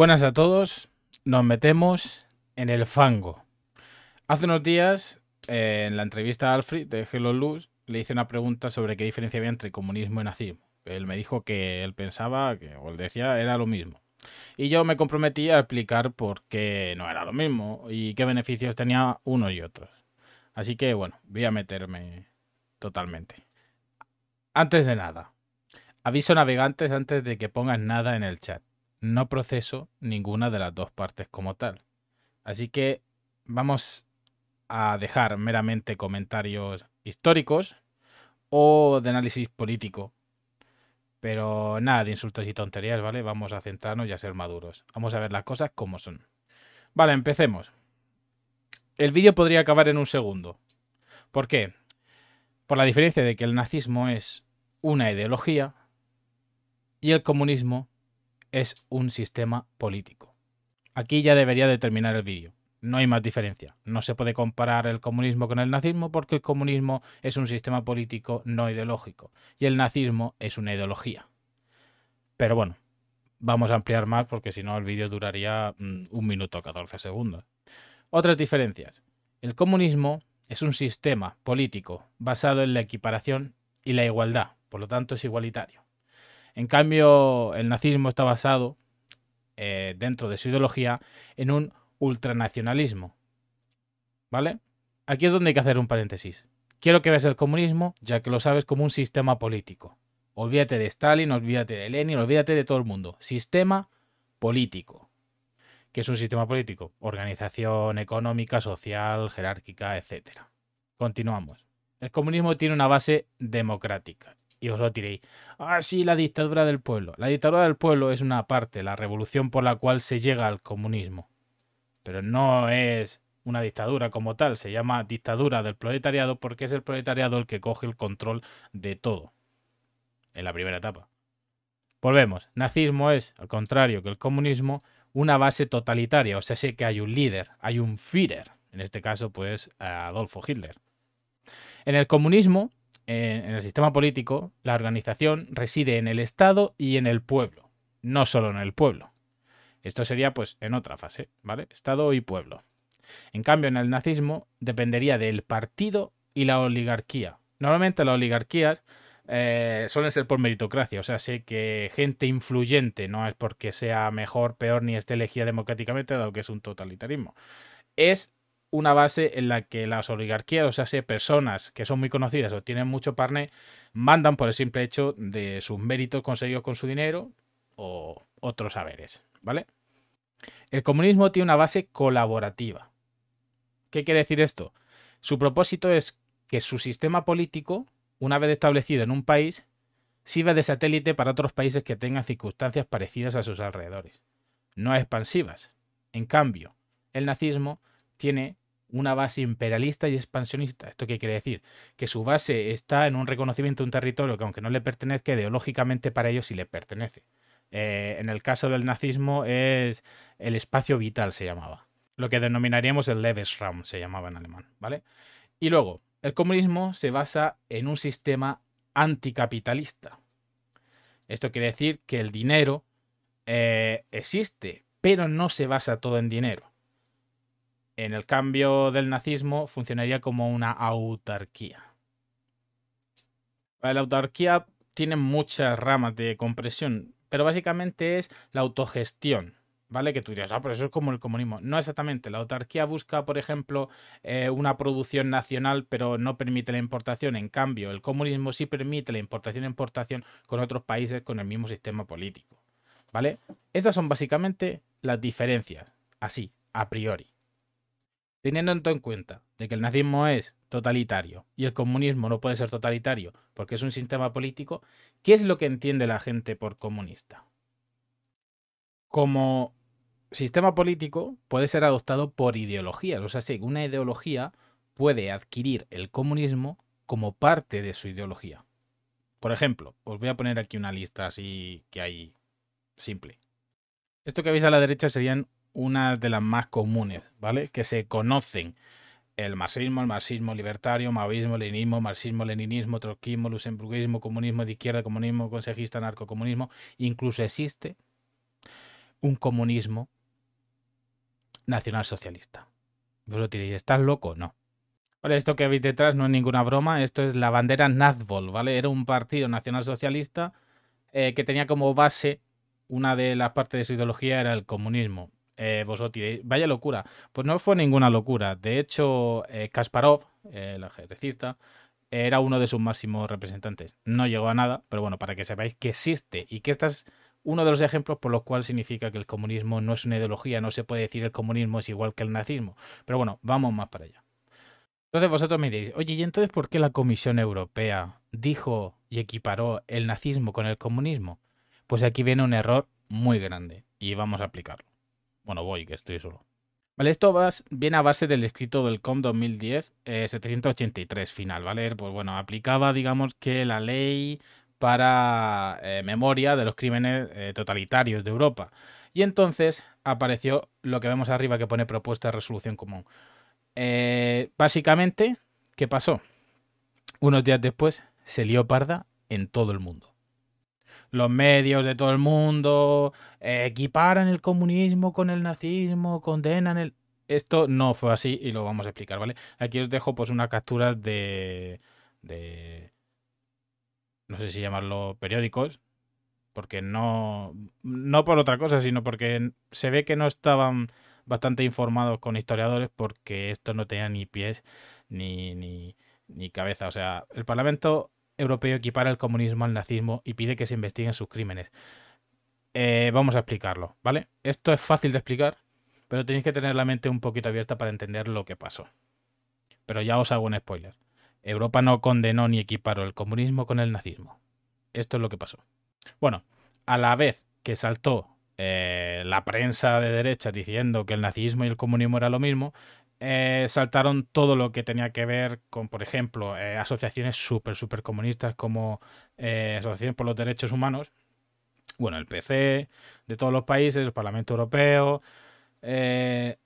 Buenas a todos, nos metemos en el fango. Hace unos días, eh, en la entrevista a Alfred de Hello Luz, le hice una pregunta sobre qué diferencia había entre comunismo y nazismo. Él me dijo que él pensaba, que, o él decía, era lo mismo. Y yo me comprometí a explicar por qué no era lo mismo y qué beneficios tenía uno y otros. Así que bueno, voy a meterme totalmente. Antes de nada, aviso navegantes antes de que pongan nada en el chat no proceso ninguna de las dos partes como tal. Así que vamos a dejar meramente comentarios históricos o de análisis político. Pero nada de insultos y tonterías, ¿vale? Vamos a centrarnos y a ser maduros. Vamos a ver las cosas como son. Vale, empecemos. El vídeo podría acabar en un segundo. ¿Por qué? Por la diferencia de que el nazismo es una ideología y el comunismo es un sistema político. Aquí ya debería determinar terminar el vídeo. No hay más diferencia. No se puede comparar el comunismo con el nazismo porque el comunismo es un sistema político no ideológico y el nazismo es una ideología. Pero bueno, vamos a ampliar más porque si no el vídeo duraría mm, un minuto 14 segundos. Otras diferencias. El comunismo es un sistema político basado en la equiparación y la igualdad, por lo tanto es igualitario. En cambio, el nazismo está basado, eh, dentro de su ideología, en un ultranacionalismo. ¿Vale? Aquí es donde hay que hacer un paréntesis. Quiero que veas el comunismo, ya que lo sabes como un sistema político. Olvídate de Stalin, olvídate de Lenin, olvídate de todo el mundo. Sistema político. ¿Qué es un sistema político? Organización económica, social, jerárquica, etc. Continuamos. El comunismo tiene una base democrática y os lo tiréis. Ah, sí, la dictadura del pueblo. La dictadura del pueblo es una parte, la revolución por la cual se llega al comunismo. Pero no es una dictadura como tal, se llama dictadura del proletariado porque es el proletariado el que coge el control de todo. En la primera etapa. Volvemos. Nazismo es, al contrario que el comunismo, una base totalitaria. O sea, sé que hay un líder, hay un Führer. En este caso, pues, Adolfo Hitler. En el comunismo, en el sistema político, la organización reside en el Estado y en el pueblo, no solo en el pueblo. Esto sería pues en otra fase, ¿vale? Estado y pueblo. En cambio, en el nazismo dependería del partido y la oligarquía. Normalmente las oligarquías eh, suelen ser por meritocracia, o sea, sé que gente influyente no es porque sea mejor, peor, ni esté elegida democráticamente, dado que es un totalitarismo. Es una base en la que las oligarquías, o sea, si personas que son muy conocidas o tienen mucho parné, mandan por el simple hecho de sus méritos conseguidos con su dinero o otros saberes, ¿vale? El comunismo tiene una base colaborativa. ¿Qué quiere decir esto? Su propósito es que su sistema político, una vez establecido en un país, sirva de satélite para otros países que tengan circunstancias parecidas a sus alrededores, no expansivas. En cambio, el nazismo tiene una base imperialista y expansionista. ¿Esto qué quiere decir? Que su base está en un reconocimiento de un territorio que aunque no le pertenezca, ideológicamente para ellos sí le pertenece. Eh, en el caso del nazismo es el espacio vital, se llamaba. Lo que denominaríamos el Lebensraum, se llamaba en alemán, ¿vale? Y luego, el comunismo se basa en un sistema anticapitalista. Esto quiere decir que el dinero eh, existe, pero no se basa todo en dinero en el cambio del nazismo funcionaría como una autarquía. La autarquía tiene muchas ramas de compresión, pero básicamente es la autogestión. ¿Vale? Que tú dirías, ah, pero eso es como el comunismo. No exactamente. La autarquía busca, por ejemplo, eh, una producción nacional, pero no permite la importación. En cambio, el comunismo sí permite la importación e importación con otros países con el mismo sistema político. ¿Vale? Estas son básicamente las diferencias, así, a priori. Teniendo en cuenta de que el nazismo es totalitario y el comunismo no puede ser totalitario porque es un sistema político, ¿qué es lo que entiende la gente por comunista? Como sistema político puede ser adoptado por ideologías, o sea, sí, una ideología puede adquirir el comunismo como parte de su ideología. Por ejemplo, os voy a poner aquí una lista así que hay simple. Esto que veis a la derecha serían una de las más comunes, ¿vale? Que se conocen el marxismo, el marxismo libertario, maoísmo, leninismo, marxismo, leninismo, troquismo, luxemburguismo, comunismo de izquierda, comunismo consejista, narcocomunismo. Incluso existe un comunismo nacionalsocialista. lo diréis, ¿estás loco? No. Vale, esto que veis detrás no es ninguna broma, esto es la bandera Nazbol, ¿vale? Era un partido nacionalsocialista eh, que tenía como base, una de las partes de su ideología era el comunismo. Eh, vosotros diréis, vaya locura. Pues no fue ninguna locura. De hecho, eh, Kasparov, el ajedrecista, era uno de sus máximos representantes. No llegó a nada, pero bueno, para que sepáis que existe y que este es uno de los ejemplos por los cuales significa que el comunismo no es una ideología, no se puede decir el comunismo es igual que el nazismo. Pero bueno, vamos más para allá. Entonces vosotros me diréis, oye, ¿y entonces por qué la Comisión Europea dijo y equiparó el nazismo con el comunismo? Pues aquí viene un error muy grande y vamos a aplicarlo. Bueno, voy, que estoy solo. Vale, esto viene a base del escrito del COM 2010, 783 eh, final, ¿vale? Pues bueno, aplicaba, digamos, que la ley para eh, memoria de los crímenes eh, totalitarios de Europa. Y entonces apareció lo que vemos arriba que pone propuesta de resolución común. básicamente, ¿qué pasó? Unos días después se lió parda en todo el mundo los medios de todo el mundo eh, equiparan el comunismo con el nazismo, condenan el... Esto no fue así y lo vamos a explicar, ¿vale? Aquí os dejo pues una captura de... de... no sé si llamarlo periódicos, porque no... no por otra cosa, sino porque se ve que no estaban bastante informados con historiadores porque esto no tenía ni pies ni, ni, ni cabeza. O sea, el Parlamento Europeo equipara el comunismo al nazismo y pide que se investiguen sus crímenes. Eh, vamos a explicarlo, ¿vale? Esto es fácil de explicar, pero tenéis que tener la mente un poquito abierta para entender lo que pasó. Pero ya os hago un spoiler. Europa no condenó ni equiparó el comunismo con el nazismo. Esto es lo que pasó. Bueno, a la vez que saltó eh, la prensa de derecha diciendo que el nazismo y el comunismo era lo mismo, eh, saltaron todo lo que tenía que ver con, por ejemplo, eh, asociaciones súper, súper comunistas como eh, Asociación por los Derechos Humanos, bueno, el PC, de todos los países, el Parlamento Europeo, eh,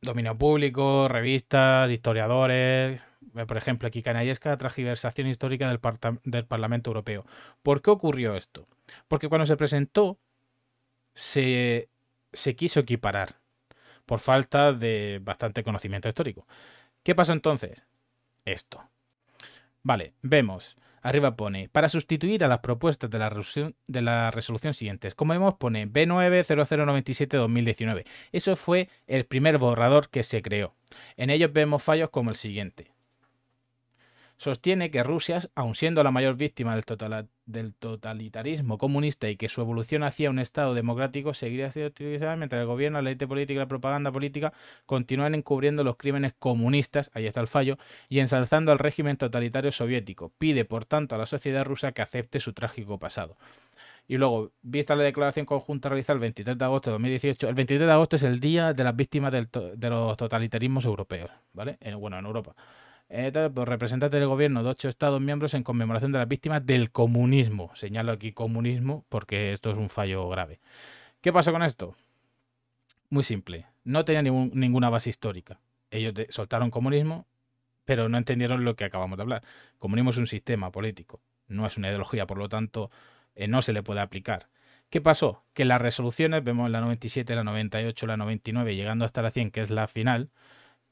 dominio público, revistas, historiadores, por ejemplo, aquí Canallesca, transgiversación histórica del, del Parlamento Europeo. ¿Por qué ocurrió esto? Porque cuando se presentó, se quiso equiparar por falta de bastante conocimiento histórico. ¿Qué pasó entonces? Esto. Vale, vemos. Arriba pone, para sustituir a las propuestas de la, resolución, de siguientes, como vemos pone B90097-2019. Eso fue el primer borrador que se creó. En ellos vemos fallos como el siguiente sostiene que Rusia, aun siendo la mayor víctima del, del totalitarismo comunista y que su evolución hacia un Estado democrático seguiría siendo utilizada mientras el gobierno, la élite política y la propaganda política continúan encubriendo los crímenes comunistas, ahí está el fallo, y ensalzando al régimen totalitario soviético. Pide, por tanto, a la sociedad rusa que acepte su trágico pasado. Y luego, vista la declaración conjunta realizada el 23 de agosto de 2018, el 23 de agosto es el día de las víctimas del de los totalitarismos europeos, ¿vale? En, bueno, en Europa. Eh, por pues representantes del gobierno de ocho estados miembros en conmemoración de las víctimas del comunismo. Señalo aquí comunismo porque esto es un fallo grave. ¿Qué pasó con esto? Muy simple. No tenía ninguna base histórica. Ellos soltaron comunismo, pero no entendieron lo que acabamos de hablar. Comunismo es un sistema político, no es una ideología, por lo tanto, eh, no se le puede aplicar. ¿Qué pasó? Que las resoluciones, vemos la 97, la 98, la 99, llegando hasta la 100, que es la final,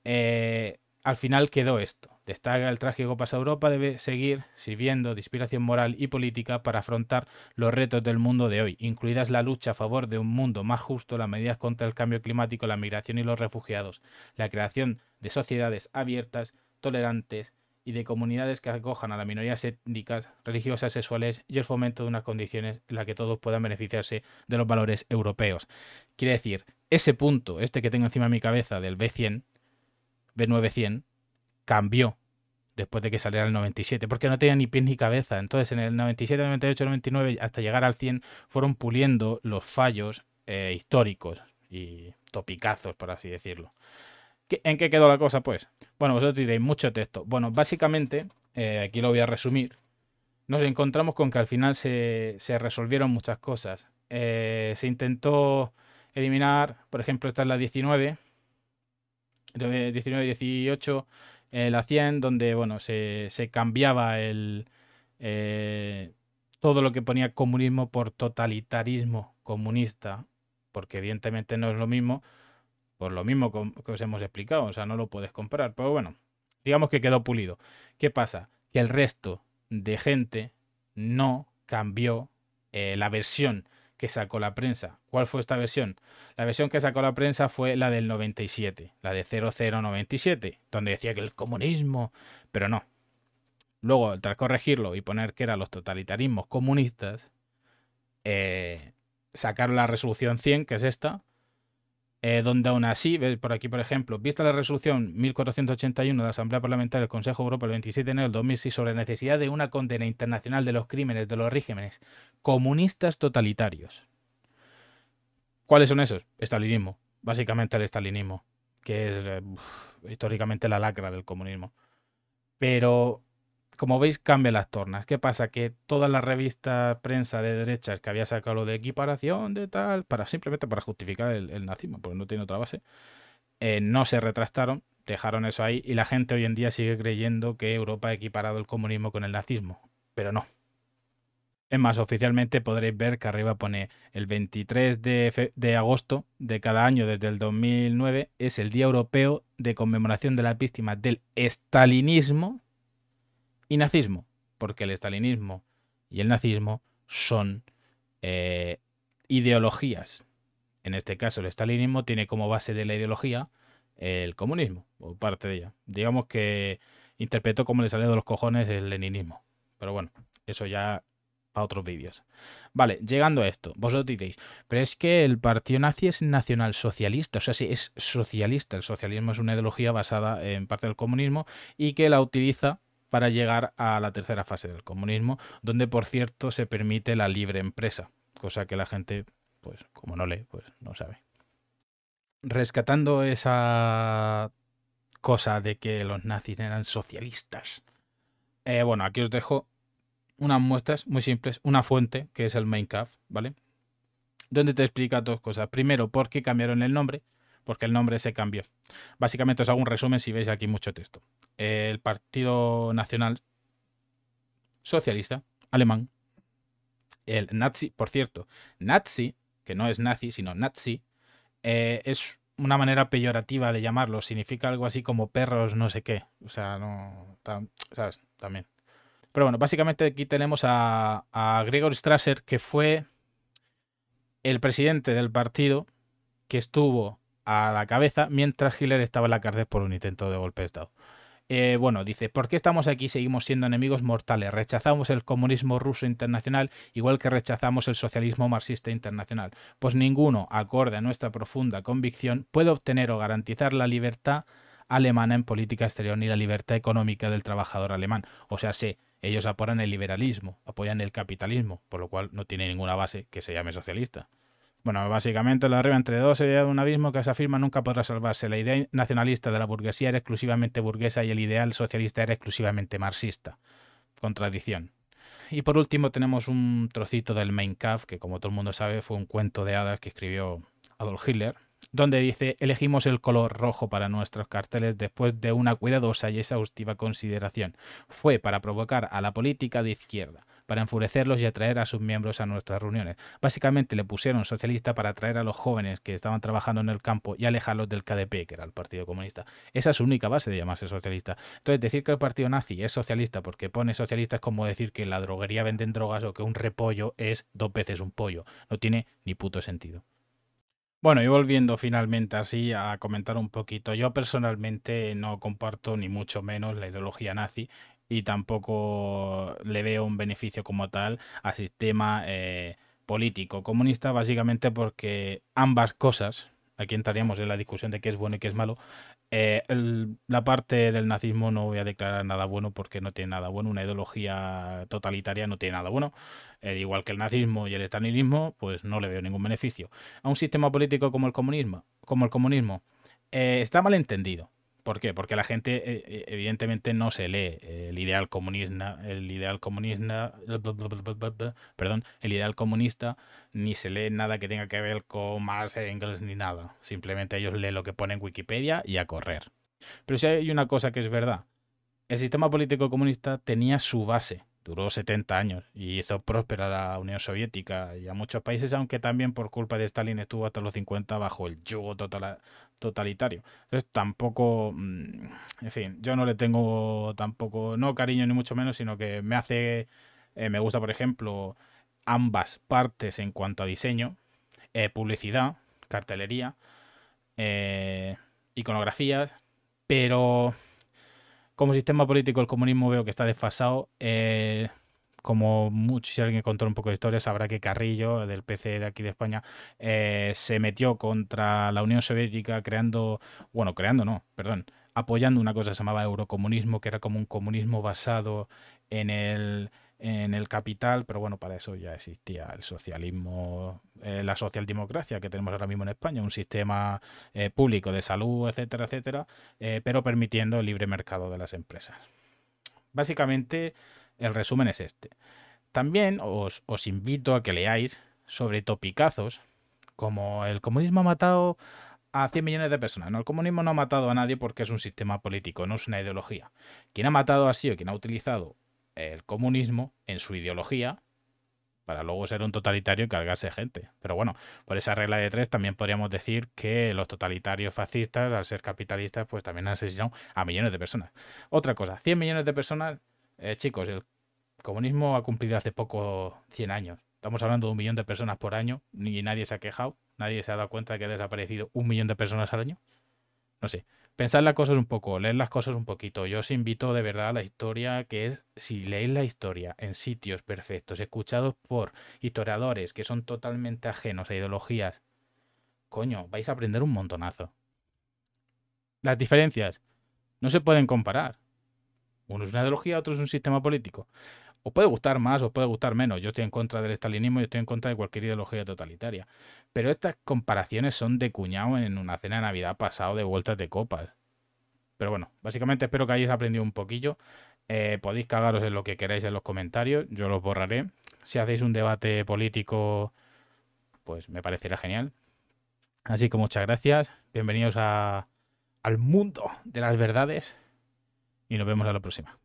eh, al final quedó esto. Destaca el trágico a Europa debe seguir sirviendo de inspiración moral y política para afrontar los retos del mundo de hoy, incluidas la lucha a favor de un mundo más justo, las medidas contra el cambio climático, la migración y los refugiados, la creación de sociedades abiertas, tolerantes y de comunidades que acojan a las minorías étnicas, religiosas, sexuales y el fomento de unas condiciones en las que todos puedan beneficiarse de los valores europeos. Quiere decir, ese punto, este que tengo encima de mi cabeza del B100, B900, cambió después de que saliera el 97, porque no tenía ni pies ni cabeza. Entonces, en el 97, 98, 99, hasta llegar al 100, fueron puliendo los fallos eh, históricos y topicazos, por así decirlo. ¿En qué quedó la cosa, pues? Bueno, vosotros diréis mucho texto. Bueno, básicamente, eh, aquí lo voy a resumir, nos encontramos con que al final se, resolvieron muchas cosas. Eh, se intentó eliminar, por ejemplo, esta es la 19, 19, 18 el eh, la donde, bueno, se, cambiaba el, eh, todo lo que ponía comunismo por totalitarismo comunista, porque evidentemente no es lo mismo, por lo mismo que os hemos explicado, o sea, no lo puedes comprar, pero bueno, digamos que quedó pulido. ¿Qué pasa? Que el resto de gente no cambió eh, la versión que sacó la prensa. ¿Cuál fue esta versión? La versión que sacó la prensa fue la del 97, la de 0097, donde decía que el comunismo, pero no. Luego, tras corregirlo y poner que eran los totalitarismos comunistas, eh, sacaron la resolución 100, que es esta, eh, donde aún así, por aquí por ejemplo, vista la resolución 1481 de la Asamblea Parlamentaria del Consejo de Europa el 27 de enero del 2006 sobre la necesidad de una condena internacional de los crímenes de los regímenes comunistas totalitarios. ¿Cuáles son esos? Estalinismo, básicamente el estalinismo, que es eh, históricamente la lacra del comunismo. Pero como veis, cambia las tornas. ¿Qué pasa? Que toda la revista prensa de derechas que había sacado lo de equiparación, de tal, para simplemente para justificar el, nazismo, porque no tiene otra base, eh, no se retractaron, dejaron eso ahí y la gente hoy en día sigue creyendo que Europa ha equiparado el comunismo con el nazismo, pero no. Es más, oficialmente podréis ver que arriba pone el 23 de, agosto de cada año desde el 2009 es el Día Europeo de Conmemoración de la Víctimas del Estalinismo y nazismo, porque el estalinismo y el nazismo son eh, ideologías. En este caso, el estalinismo tiene como base de la ideología el comunismo, o parte de ella. Digamos que interpretó como le salió de los cojones el leninismo. Pero bueno, eso ya para otros vídeos. Vale, llegando a esto, vosotros diréis, pero es que el partido nazi es nacionalsocialista, o sea, sí, es socialista. El socialismo es una ideología basada en parte del comunismo y que la utiliza para llegar a la tercera fase del comunismo, donde por cierto se permite la libre empresa, cosa que la gente, pues como no lee, pues no sabe. Rescatando esa cosa de que los nazis eran socialistas. Eh, bueno, aquí os dejo unas muestras muy simples, una fuente, que es el Minecraft, ¿vale? Donde te explica dos cosas. Primero, por qué cambiaron el nombre, porque el nombre se cambió. Básicamente os hago un resumen si veis aquí mucho texto. El Partido Nacional Socialista Alemán, el Nazi, por cierto, Nazi, que no es nazi, sino Nazi, eh, es una manera peyorativa de llamarlo, significa algo así como perros no sé qué, o sea, no, ¿sabes? También. Pero bueno, básicamente aquí tenemos a, a Gregor Strasser, que fue el presidente del partido que estuvo a la cabeza mientras Hitler estaba en la cárcel por un intento de golpe de Estado. Eh, bueno, dice, ¿por qué estamos aquí? Seguimos siendo enemigos mortales. Rechazamos el comunismo ruso internacional, igual que rechazamos el socialismo marxista internacional. Pues ninguno, acorde a nuestra profunda convicción, puede obtener o garantizar la libertad alemana en política exterior ni la libertad económica del trabajador alemán. O sea, sí, ellos apoyan el liberalismo, apoyan el capitalismo, por lo cual no tiene ninguna base que se llame socialista. Bueno, básicamente lo de arriba entre dos sería un abismo que se afirma nunca podrá salvarse. La idea nacionalista de la burguesía era exclusivamente burguesa y el ideal socialista era exclusivamente marxista. Contradicción. Y por último tenemos un trocito del Mein Kampf, que como todo el mundo sabe fue un cuento de hadas que escribió Adolf Hitler, donde dice, elegimos el color rojo para nuestros carteles después de una cuidadosa y exhaustiva consideración. Fue para provocar a la política de izquierda para enfurecerlos y atraer a sus miembros a nuestras reuniones. Básicamente le pusieron socialista para atraer a los jóvenes que estaban trabajando en el campo y alejarlos del KDP, que era el Partido Comunista. Esa es su única base de llamarse socialista. Entonces, decir que el Partido Nazi es socialista porque pone socialista es como decir que la droguería venden drogas o que un repollo es dos veces un pollo. No tiene ni puto sentido. Bueno, y volviendo finalmente así a comentar un poquito, yo personalmente no comparto ni mucho menos la ideología nazi y tampoco le veo un beneficio como tal al sistema eh, político comunista, básicamente porque ambas cosas, aquí entraríamos en la discusión de qué es bueno y qué es malo, eh, la parte del nazismo no voy a declarar nada bueno porque no tiene nada bueno, una ideología totalitaria no tiene nada bueno, eh, igual que el nazismo y el estalinismo, pues no le veo ningún beneficio. A un sistema político como el comunismo, como el comunismo está mal entendido ¿Por qué? Porque la gente eh, eh, evidentemente no se lee el ideal comunista, el ideal perdón, el ideal comunista, ni se lee nada que tenga que ver con Marx, e Engels ni nada. Simplemente ellos leen lo que pone en Wikipedia y a correr. Pero si hay una cosa que es verdad, el sistema político comunista tenía su base, duró 70 años y hizo próspera la Unión Soviética y a muchos países, aunque también por culpa de Stalin estuvo hasta los 50 bajo el yugo total, totalitario. Entonces tampoco, mm, en fin, yo no le tengo tampoco, no cariño ni mucho menos, sino que me hace, eh, me gusta por ejemplo ambas partes en cuanto a diseño, eh, publicidad, cartelería, eh, iconografías, pero como sistema político el comunismo veo que está desfasado. Eh, como si alguien contó un poco de historia, sabrá que Carrillo, del PC de aquí de España, eh, se metió contra la Unión Soviética creando, bueno, creando no, perdón, apoyando una cosa que se llamaba eurocomunismo, que era como un comunismo basado en el, en el capital, pero bueno, para eso ya existía el socialismo, eh, la socialdemocracia que tenemos ahora mismo en España, un sistema eh, público de salud, etcétera, etcétera, pero permitiendo el libre mercado de las empresas. Básicamente el resumen es este. También os, invito a que leáis sobre topicazos como el comunismo ha matado a 100 millones de personas. No, el comunismo no ha matado a nadie porque es un sistema político, no es una ideología. Quien ha matado ha sido quien ha utilizado el comunismo en su ideología para luego ser un totalitario y cargarse gente. Pero bueno, por esa regla de tres también podríamos decir que los totalitarios fascistas, al ser capitalistas, pues también han asesinado a millones de personas. Otra cosa, 100 millones de personas eh, chicos, el comunismo ha cumplido hace poco 100 años. Estamos hablando de un millón de personas por año y nadie se ha quejado, nadie se ha dado cuenta de que ha desaparecido un millón de personas al año. No sé, pensad las cosas un poco, leer las cosas un poquito. Yo os invito de verdad a la historia, que es, si leéis la historia en sitios perfectos, escuchados por historiadores que son totalmente ajenos a ideologías, coño, vais a aprender un montonazo. Las diferencias no se pueden comparar. Uno es una ideología, otro es un sistema político. Os puede gustar más, os puede gustar menos. Yo estoy en contra del estalinismo, yo estoy en contra de cualquier ideología totalitaria. Pero estas comparaciones son de cuñado en una cena de Navidad pasado de vueltas de copas. Pero bueno, básicamente espero que hayáis aprendido un poquillo. Eh, podéis cagaros en lo que queráis en los comentarios, yo los borraré. Si hacéis un debate político, pues me parecerá genial. Así que muchas gracias, bienvenidos a, al mundo de las verdades y nos vemos a la próxima.